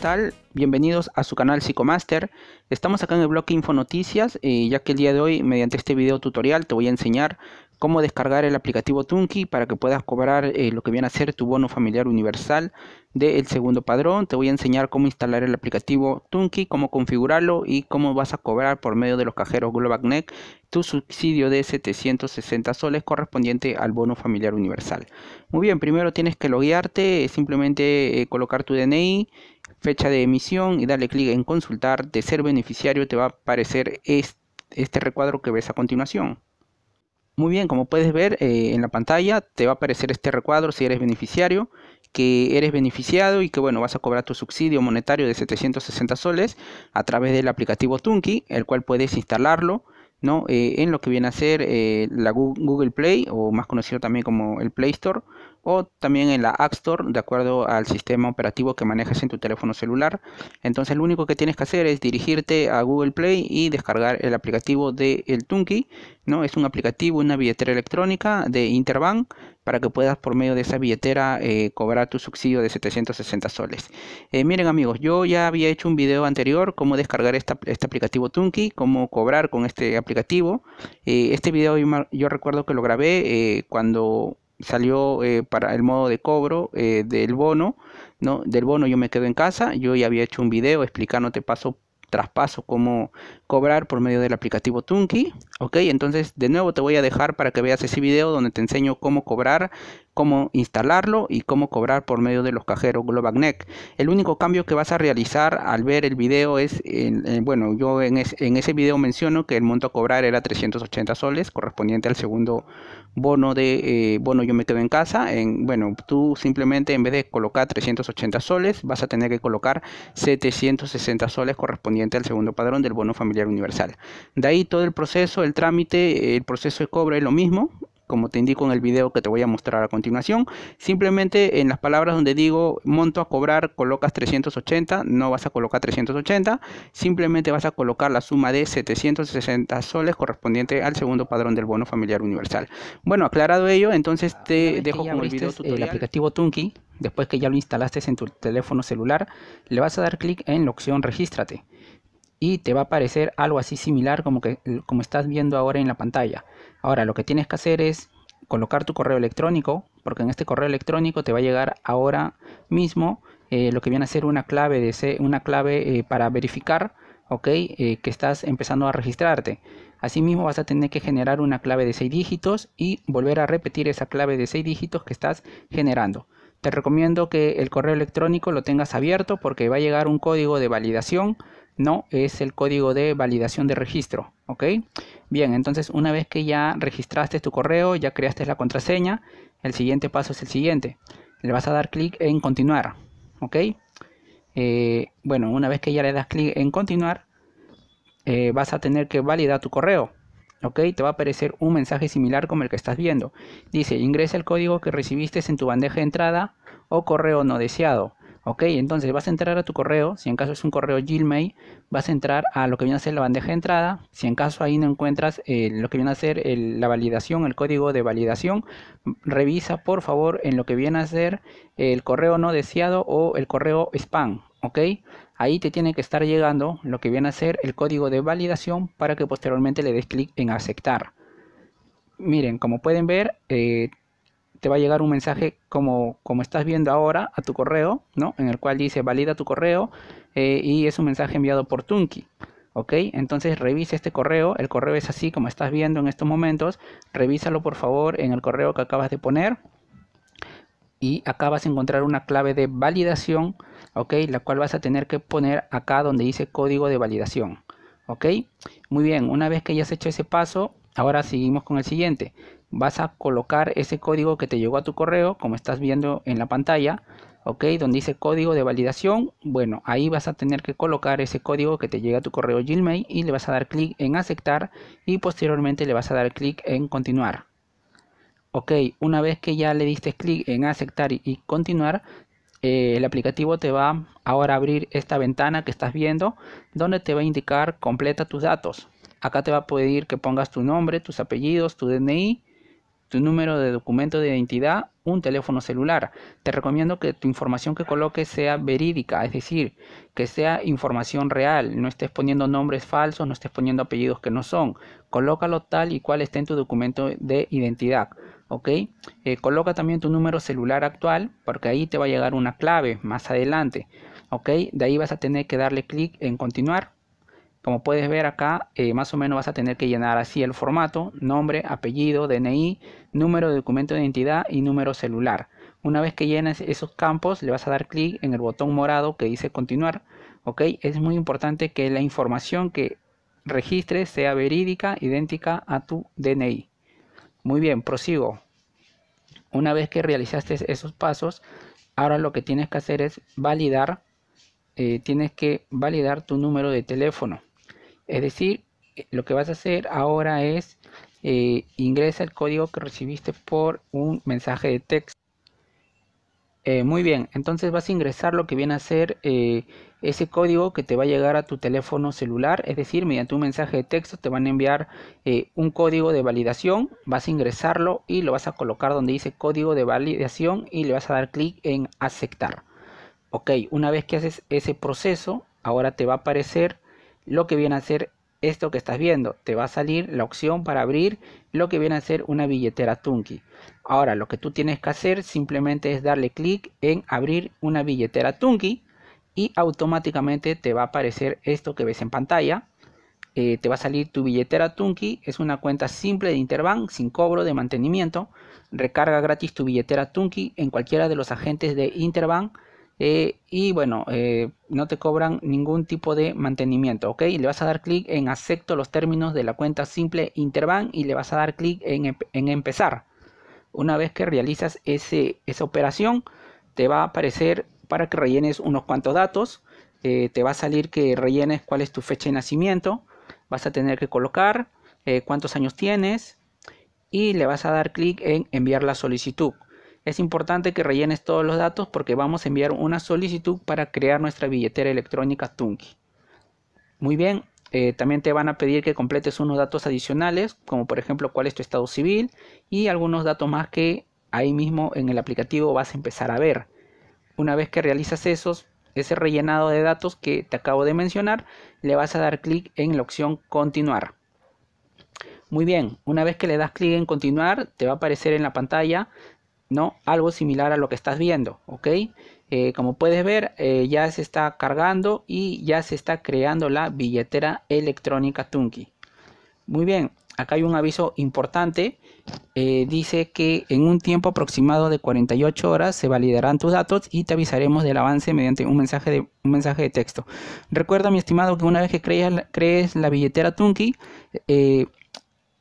tal? Bienvenidos a su canal Psicomaster. Estamos acá en el bloque Noticias eh, ya que el día de hoy, mediante este video tutorial, te voy a enseñar cómo descargar el aplicativo Tunki para que puedas cobrar eh, lo que viene a ser tu bono familiar universal del segundo padrón. Te voy a enseñar cómo instalar el aplicativo Tunki, cómo configurarlo y cómo vas a cobrar por medio de los cajeros Globacnet tu subsidio de 760 soles correspondiente al bono familiar universal. Muy bien, primero tienes que loguearte, simplemente eh, colocar tu DNI fecha de emisión y darle clic en consultar. De ser beneficiario te va a aparecer este recuadro que ves a continuación. Muy bien, como puedes ver eh, en la pantalla te va a aparecer este recuadro si eres beneficiario, que eres beneficiado y que bueno, vas a cobrar tu subsidio monetario de 760 soles a través del aplicativo Tunki, el cual puedes instalarlo eh, en lo que viene a ser eh, la Google Play o más conocido también como el Play Store o también en la App Store de acuerdo al sistema operativo que manejas en tu teléfono celular. Entonces lo único que tienes que hacer es dirigirte a Google Play y descargar el aplicativo de El Tunki, ¿no? Es un aplicativo, una billetera electrónica de Interbank para que puedas por medio de esa billetera eh, cobrar tu subsidio de 760 soles. Eh, miren amigos, yo ya había hecho un video anterior cómo descargar este aplicativo Tunki, cómo cobrar con este aplicativo. Eh, este video yo, recuerdo que lo grabé cuando salió eh, para el modo de cobro eh, del bono, ¿no? Del bono yo me quedo en casa, yo ya había hecho un video explicándote paso tras paso cómo cobrar por medio del aplicativo Tunki, ok, entonces de nuevo te voy a dejar para que veas ese video donde te enseño cómo cobrar, cómo instalarlo y cómo cobrar por medio de los cajeros GlobalNet. El único cambio que vas a realizar al ver el video es, bueno, yo en, ese video menciono que el monto a cobrar era 380 soles, correspondiente al segundo bono de eh, bono yo me quedo en casa en bueno tú simplemente en vez de colocar 380 soles vas a tener que colocar 760 soles correspondiente al segundo padrón del bono familiar universal de ahí todo el proceso el trámite el proceso de cobro es lo mismo como te indico en el video que te voy a mostrar a continuación. Simplemente en las palabras donde digo monto a cobrar colocas 380, no vas a colocar 380, simplemente vas a colocar la suma de 760 soles correspondiente al segundo padrón del bono familiar universal. Bueno, aclarado ello, entonces ah, te dejo con el video El aplicativo Tunki, después que ya lo instalaste en tu teléfono celular, le vas a dar clic en la opción Regístrate y te va a aparecer algo así similar como, que, como estás viendo ahora en la pantalla. Ahora lo que tienes que hacer es colocar tu correo electrónico, porque en este correo electrónico te va a llegar ahora mismo eh, lo que viene a ser una clave, de una clave eh, para verificar ok eh, que estás empezando a registrarte. Asimismo vas a tener que generar una clave de 6 dígitos y volver a repetir esa clave de 6 dígitos que estás generando. Te recomiendo que el correo electrónico lo tengas abierto porque va a llegar un código de validación no es el código de validación de registro, ¿ok? Bien, entonces una vez que ya registraste tu correo, ya creaste la contraseña, el siguiente paso es el siguiente. Le vas a dar clic en continuar, ¿ok? Eh, bueno, una vez que ya le das clic en continuar, eh, vas a tener que validar tu correo. ¿ok? Te va a aparecer un mensaje similar como el que estás viendo. Dice, ingresa el código que recibiste en tu bandeja de entrada o correo no deseado. Ok, entonces vas a entrar a tu correo, si en caso es un correo Gmail, vas a entrar a lo que viene a ser la bandeja de entrada, si en caso ahí no encuentras eh, lo que viene a ser la validación, el código de validación, revisa por favor en lo que viene a ser el correo no deseado o el correo spam, ok, ahí te tiene que estar llegando lo que viene a ser el código de validación para que posteriormente le des clic en aceptar. Miren, como pueden ver, eh, te va a llegar un mensaje como, como estás viendo ahora a tu correo, ¿no? En el cual dice valida tu correo eh, y es un mensaje enviado por Tunki. ¿Ok? Entonces revisa este correo. El correo es así como estás viendo en estos momentos. Revísalo por favor en el correo que acabas de poner. Y acá vas a encontrar una clave de validación, ¿ok? La cual vas a tener que poner acá donde dice código de validación. ¿Ok? Muy bien, una vez que ya hecho ese paso, ahora seguimos con el siguiente vas a colocar ese código que te llegó a tu correo, como estás viendo en la pantalla, ¿ok? Donde dice código de validación, bueno, ahí vas a tener que colocar ese código que te llega a tu correo Gmail y le vas a dar clic en aceptar y posteriormente le vas a dar clic en continuar. Ok, una vez que ya le diste clic en aceptar y continuar, eh, el aplicativo te va ahora a abrir esta ventana que estás viendo, donde te va a indicar completa tus datos. Acá te va a pedir que pongas tu nombre, tus apellidos, tu DNI, tu número de documento de identidad, un teléfono celular. Te recomiendo que tu información que coloques sea verídica, es decir, que sea información real. No estés poniendo nombres falsos, no estés poniendo apellidos que no son. Colócalo tal y cual esté en tu documento de identidad. ¿ok? Eh, coloca también tu número celular actual porque ahí te va a llegar una clave más adelante, ¿ok? De ahí vas a tener que darle clic en continuar como puedes ver acá, eh, más o menos vas a tener que llenar así el formato, nombre, apellido, DNI, número de documento de identidad y número celular. Una vez que llenes esos campos, le vas a dar clic en el botón morado que dice continuar. ¿ok? Es muy importante que la información que registres sea verídica, idéntica a tu DNI. Muy bien, prosigo. Una vez que realizaste esos pasos, ahora lo que tienes que hacer es validar, eh, tienes que validar tu número de teléfono. Es decir, eh, lo que vas a hacer ahora es ingresar eh, ingresa el código que recibiste por un mensaje de texto. Eh, muy bien, entonces vas a ingresar lo que viene a ser ese código que te va a llegar a tu teléfono celular, es decir, mediante un mensaje de texto te van a enviar un código de validación, vas a ingresarlo y lo vas a colocar donde dice código de validación y le vas a dar clic en aceptar. Ok, una vez que haces ese proceso, ahora te va a aparecer lo que viene a ser esto que estás viendo. Te va a salir la opción para abrir lo que viene a ser una billetera Tunki. Ahora lo que tú tienes que hacer simplemente es darle clic en abrir una billetera Tunki y automáticamente te va a aparecer esto que ves en pantalla. Eh, te va a salir tu billetera Tunki. Es una cuenta simple de Interbank sin cobro de mantenimiento. Recarga gratis tu billetera Tunki en cualquiera de los agentes de Interbank eh, y bueno, eh, no te cobran ningún tipo de mantenimiento, ¿ok? Le vas a dar clic en acepto los términos de la cuenta simple Interbank y le vas a dar clic en, em, empezar. Una vez que realizas ese, esa operación, te va a aparecer para que rellenes unos cuantos datos. Eh, te va a salir que rellenes cuál es tu fecha de nacimiento, vas a tener que colocar cuántos años tienes y le vas a dar clic en enviar la solicitud. Es importante que rellenes todos los datos porque vamos a enviar una solicitud para crear nuestra billetera electrónica Tunki. Muy bien, eh, también te van a pedir que completes unos datos adicionales, como por ejemplo cuál es tu estado civil y algunos datos más que ahí mismo en el aplicativo vas a empezar a ver. Una vez que realizas esos, ese rellenado de datos que te acabo de mencionar, le vas a dar clic en la opción continuar. Muy bien, una vez que le das clic en continuar, te va a aparecer en la pantalla ¿no? Algo similar a lo que estás viendo, ¿ok? Eh, como puedes ver, eh, ya se está cargando y ya se está creando la billetera electrónica Tunki. Muy bien, acá hay un aviso importante. Eh, dice que en un tiempo aproximado de 48 horas se validarán tus datos y te avisaremos del avance mediante un mensaje de, un mensaje de texto. Recuerda, mi estimado, que una vez que crees la billetera Tunki, eh,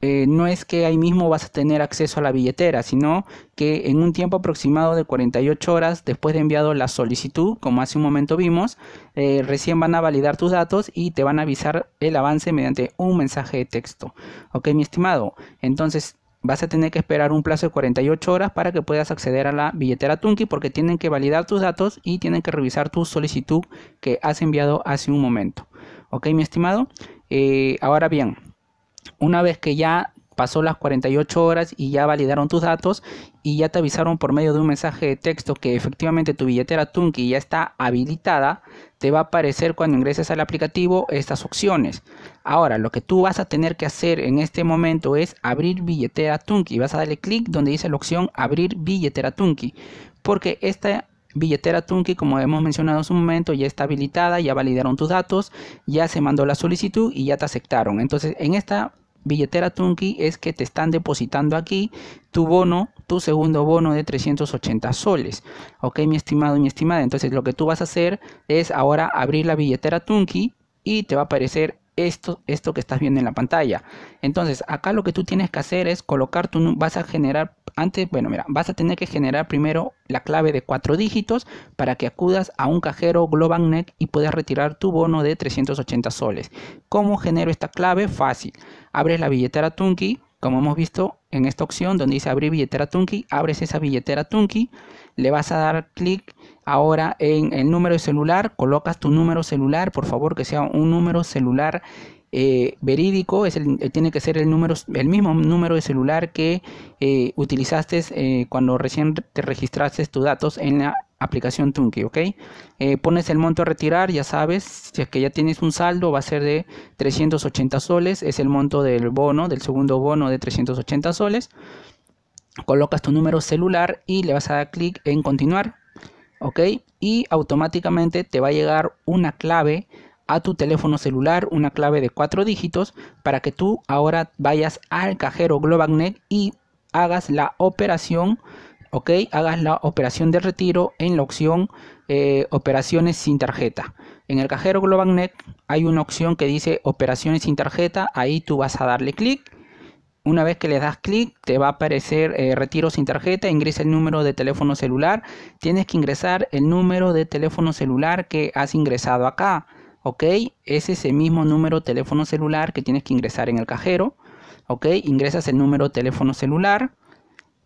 eh, no es que ahí mismo vas a tener acceso a la billetera, sino que en un tiempo aproximado de 48 horas después de enviado la solicitud, como hace un momento vimos, eh, recién van a validar tus datos y te van a avisar el avance mediante un mensaje de texto. Ok, mi estimado, entonces vas a tener que esperar un plazo de 48 horas para que puedas acceder a la billetera Tunki porque tienen que validar tus datos y tienen que revisar tu solicitud que has enviado hace un momento. Ok, mi estimado, eh, ahora bien. Una vez que ya pasó las 48 horas y ya validaron tus datos y ya te avisaron por medio de un mensaje de texto que efectivamente tu billetera Tunki ya está habilitada, te va a aparecer cuando ingreses al aplicativo estas opciones. Ahora, lo que tú vas a tener que hacer en este momento es abrir billetera Tunki. Vas a darle clic donde dice la opción abrir billetera Tunki, porque esta billetera Tunki, como hemos mencionado en un momento, ya está habilitada, ya validaron tus datos, ya se mandó la solicitud y ya te aceptaron. Entonces, en esta billetera Tunky es que te están depositando aquí tu bono, tu segundo bono de 380 soles. Ok, mi estimado y mi estimada. Entonces, lo que tú vas a hacer es ahora abrir la billetera Tunki y te va a aparecer esto, esto que estás viendo en la pantalla. Entonces, acá lo que tú tienes que hacer es colocar tu vas a generar antes, bueno, mira, vas a tener que generar primero la clave de cuatro dígitos para que acudas a un cajero GlobalNet y puedas retirar tu bono de 380 soles. ¿Cómo genero esta clave? Fácil. Abres la billetera Tunki, como hemos visto en esta opción donde dice abrir billetera Tunki, abres esa billetera Tunki, le vas a dar clic ahora en el número de celular, colocas tu número celular, por favor que sea un número celular eh, verídico, es eh, tiene que ser el, número, el mismo número de celular que eh, utilizaste cuando recién te registraste tus datos en la aplicación Tunki, ¿ok? pones el monto a retirar, ya sabes, si es que ya tienes un saldo va a ser de 380 soles, es el monto del bono, del segundo bono de 380 soles colocas tu número celular y le vas a dar clic en continuar. ¿ok? Y automáticamente te va a llegar una clave a tu teléfono celular, una clave de cuatro dígitos, para que tú ahora vayas al cajero Globalnet y hagas la operación, ¿ok? Hagas la operación de retiro en la opción eh, operaciones sin tarjeta. En el cajero Globalnet hay una opción que dice operaciones sin tarjeta, ahí tú vas a darle clic una vez que le das clic, te va a aparecer eh, retiro sin tarjeta, ingresa el número de teléfono celular. Tienes que ingresar el número de teléfono celular que has ingresado acá. ¿Ok? Es ese mismo número de teléfono celular que tienes que ingresar en el cajero. ¿Ok? Ingresas el número de teléfono celular.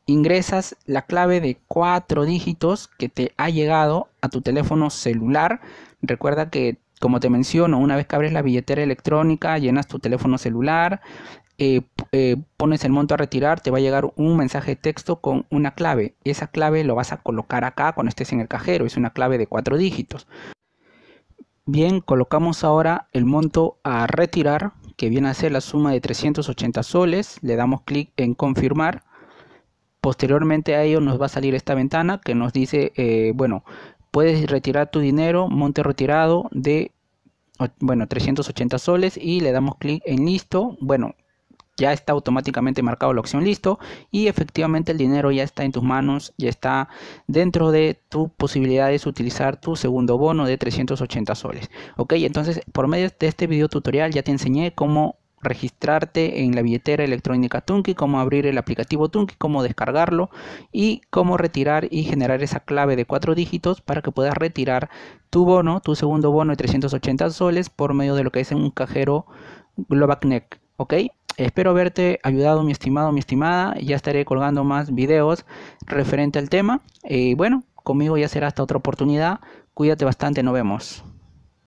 Ingresas la clave de cuatro dígitos que te ha llegado a tu teléfono celular. Recuerda que como te menciono, una vez que abres la billetera electrónica, llenas tu teléfono celular, eh, eh, pones el monto a retirar, te va a llegar un mensaje de texto con una clave. Esa clave lo vas a colocar acá cuando estés en el cajero. Es una clave de cuatro dígitos. Bien, colocamos ahora el monto a retirar, que viene a ser la suma de 380 soles. Le damos clic en confirmar. Posteriormente a ello nos va a salir esta ventana que nos dice, eh, bueno, puedes retirar tu dinero, monte retirado de, bueno, 380 soles y le damos clic en listo. Bueno, ya está automáticamente marcado la opción listo y efectivamente el dinero ya está en tus manos, ya está dentro de tus posibilidades utilizar tu segundo bono de 380 soles. Ok, entonces por medio de este video tutorial ya te enseñé cómo registrarte en la billetera electrónica Tunki, cómo abrir el aplicativo Tunki, cómo descargarlo y cómo retirar y generar esa clave de cuatro dígitos para que puedas retirar tu bono, tu segundo bono de 380 soles por medio de lo que es un cajero Globacnec. ¿ok? Espero haberte ayudado, mi estimado, mi estimada. Ya estaré colgando más videos referente al tema. Y eh, bueno, conmigo ya será hasta otra oportunidad. Cuídate bastante, nos vemos.